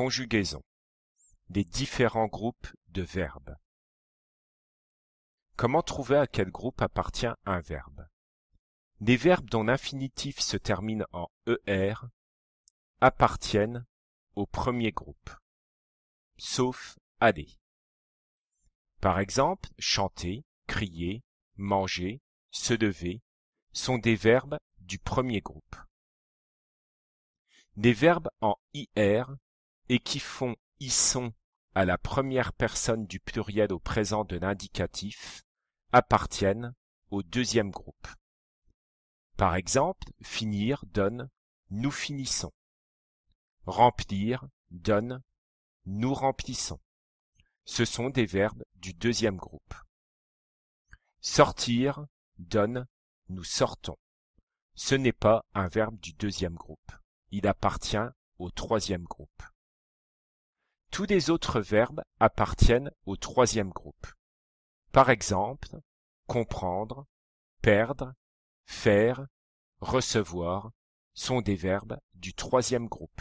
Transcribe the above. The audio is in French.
conjugaison des différents groupes de verbes. Comment trouver à quel groupe appartient un verbe Les verbes dont l'infinitif se termine en er appartiennent au premier groupe, sauf aller. Par exemple, chanter, crier, manger, se lever sont des verbes du premier groupe. Des verbes en IR et qui font y sont » à la première personne du pluriel au présent de l'indicatif appartiennent au deuxième groupe. Par exemple, finir donne nous finissons. Remplir donne nous remplissons. Ce sont des verbes du deuxième groupe. Sortir donne nous sortons. Ce n'est pas un verbe du deuxième groupe. Il appartient au troisième groupe. Tous les autres verbes appartiennent au troisième groupe. Par exemple, comprendre, perdre, faire, recevoir sont des verbes du troisième groupe.